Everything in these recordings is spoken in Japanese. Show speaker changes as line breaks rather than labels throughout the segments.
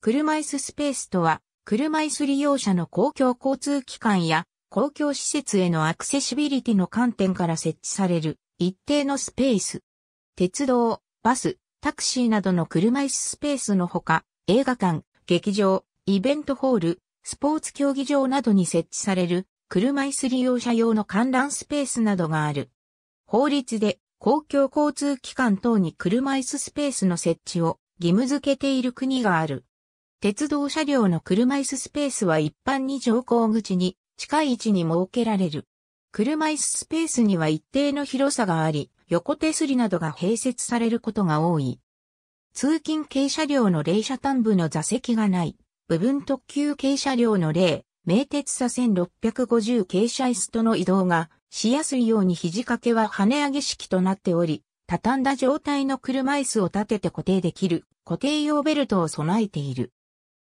車椅子スペースとは、車椅子利用者の公共交通機関や公共施設へのアクセシビリティの観点から設置される一定のスペース。鉄道、バス、タクシーなどの車椅子スペースのほか、映画館、劇場、イベントホール、スポーツ競技場などに設置される車椅子利用者用の観覧スペースなどがある。法律で公共交通機関等に車椅子スペースの設置を義務付けている国がある。鉄道車両の車椅子スペースは一般に乗降口に近い位置に設けられる。車椅子スペースには一定の広さがあり、横手すりなどが併設されることが多い。通勤軽車両の霊車端部の座席がない、部分特急軽車両の例、名鉄車1650軽車椅子との移動がしやすいように肘掛けは跳ね上げ式となっており、畳んだ状態の車椅子を立てて固定できる固定用ベルトを備えている。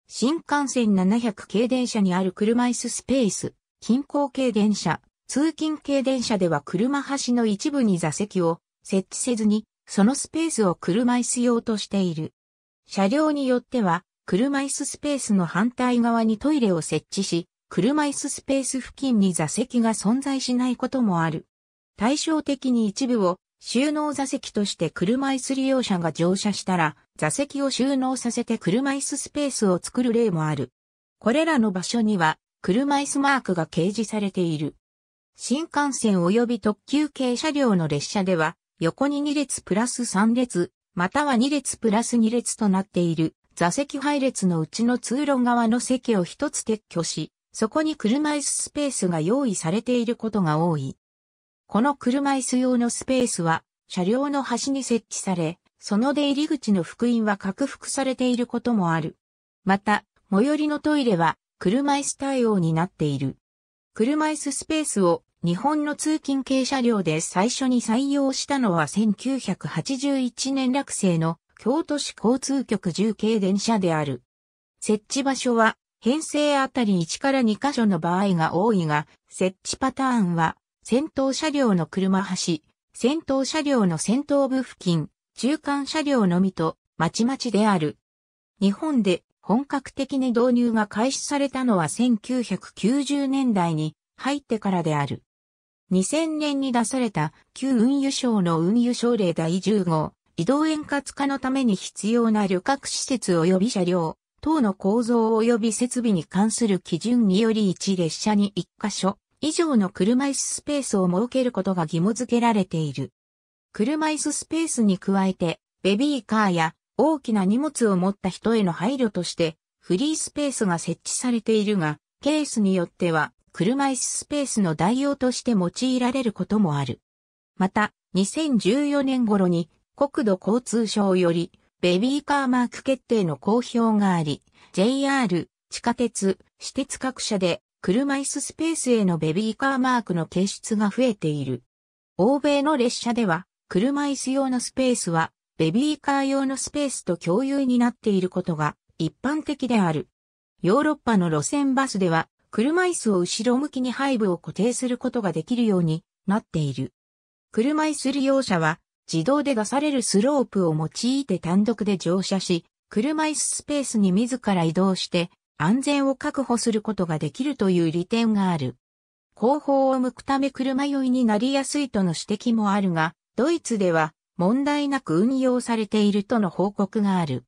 新幹線700系電車にある車椅子スペース、近郊系電車、通勤系電車では車端の一部に座席を設置せずに、そのスペースを車椅子用としている。車両によっては、車椅子スペースの反対側にトイレを設置し、車椅子スペース付近に座席が存在しないこともある。対照的に一部を収納座席として車椅子利用者が乗車したら、座席を収納させて車椅子スペースを作る例もある。これらの場所には車椅子マークが掲示されている。新幹線及び特急系車両の列車では横に2列プラス3列、または2列プラス2列となっている座席配列のうちの通路側の席を一つ撤去し、そこに車椅子スペースが用意されていることが多い。この車椅子用のスペースは車両の端に設置され、その出入り口の福音は拡幅されていることもある。また、最寄りのトイレは車椅子対応になっている。車椅子スペースを日本の通勤系車両で最初に採用したのは1981年落成の京都市交通局重慶電車である。設置場所は編成あたり1から2箇所の場合が多いが、設置パターンは先頭車両の車端、先頭車両の先頭部付近、中間車両のみと、まちまちである。日本で本格的に導入が開始されたのは1990年代に入ってからである。2000年に出された旧運輸省の運輸省令第10号、移動円滑化のために必要な旅客施設及び車両、等の構造及び設備に関する基準により1列車に1箇所以上の車椅子スペースを設けることが義務付けられている。車椅子スペースに加えて、ベビーカーや大きな荷物を持った人への配慮として、フリースペースが設置されているが、ケースによっては、車椅子スペースの代用として用いられることもある。また、2014年頃に国土交通省よりベビーカーマーク決定の公表があり、JR、地下鉄、私鉄各社で車椅子スペースへのベビーカーマークの掲出が増えている。欧米の列車では車椅子用のスペースは、ベビーカー用のスペースと共有になっていることが一般的である。ヨーロッパの路線バスでは、車椅子を後ろ向きに背部を固定することができるようになっている。車椅子利用者は、自動で出されるスロープを用いて単独で乗車し、車椅子スペースに自ら移動して安全を確保することができるという利点がある。後方を向くため車酔いになりやすいとの指摘もあるが、ドイツでは問題なく運用されているとの報告がある。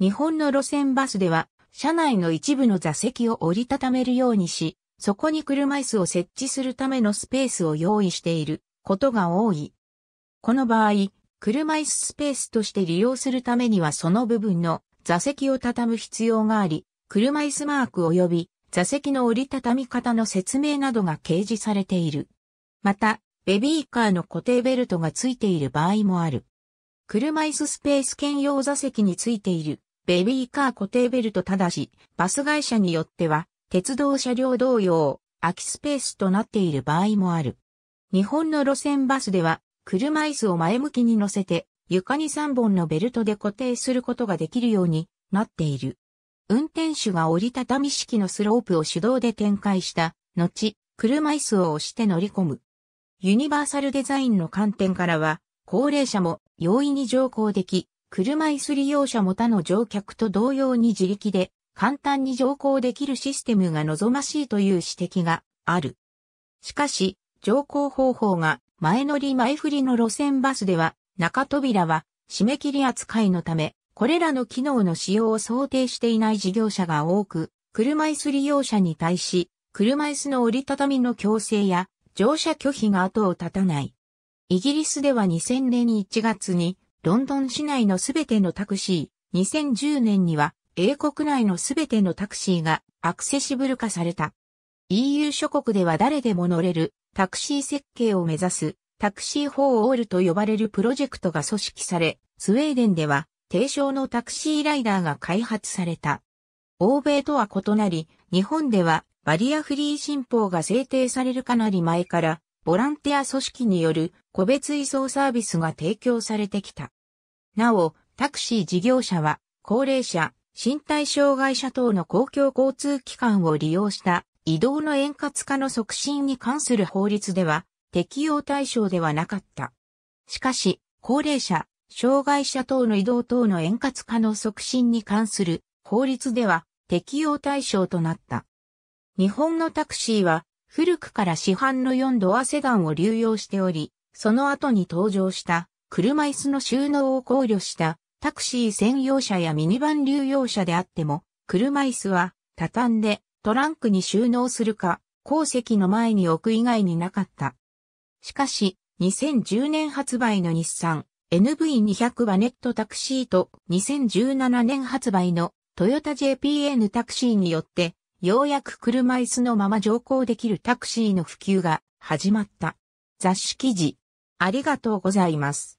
日本の路線バスでは、車内の一部の座席を折りたためるようにし、そこに車椅子を設置するためのスペースを用意していることが多い。この場合、車椅子スペースとして利用するためにはその部分の座席を畳む必要があり、車椅子マーク及び座席の折りたたみ方の説明などが掲示されている。また、ベビーカーの固定ベルトが付いている場合もある。車椅子スペース兼用座席についているベビーカー固定ベルトただし、バス会社によっては、鉄道車両同様、空きスペースとなっている場合もある。日本の路線バスでは、車椅子を前向きに乗せて、床に3本のベルトで固定することができるようになっている。運転手が折りたたみ式のスロープを手動で展開した、後、車椅子を押して乗り込む。ユニバーサルデザインの観点からは、高齢者も容易に乗降でき、車椅子利用者も他の乗客と同様に自力で簡単に乗降できるシステムが望ましいという指摘がある。しかし、乗降方法が前乗り前振りの路線バスでは、中扉は締め切り扱いのため、これらの機能の使用を想定していない事業者が多く、車椅子利用者に対し、車椅子の折りたたみの強制や乗車拒否が後を絶たない。イギリスでは2000年1月にロンドン市内のすべてのタクシー、2010年には英国内のすべてのタクシーがアクセシブル化された。EU 諸国では誰でも乗れるタクシー設計を目指すタクシー4オールと呼ばれるプロジェクトが組織され、スウェーデンでは低床のタクシーライダーが開発された。欧米とは異なり、日本ではバリアフリー新法が制定されるかなり前から、ボランティア組織による個別移送サービスが提供されてきた。なお、タクシー事業者は、高齢者、身体障害者等の公共交通機関を利用した移動の円滑化の促進に関する法律では、適用対象ではなかった。しかし、高齢者、障害者等の移動等の円滑化の促進に関する法律では適用対象となった。日本のタクシーは古くから市販の4ドアセダンを流用しており、その後に登場した車椅子の収納を考慮したタクシー専用車やミニバン流用車であっても、車椅子は畳んでトランクに収納するか、後席の前に置く以外になかった。しかし、2010年発売の日産 NV200 バネットタクシーと2017年発売のトヨタ JPN タクシーによってようやく車椅子のまま乗降できるタクシーの普及が始まった。雑誌記事、ありがとうございます。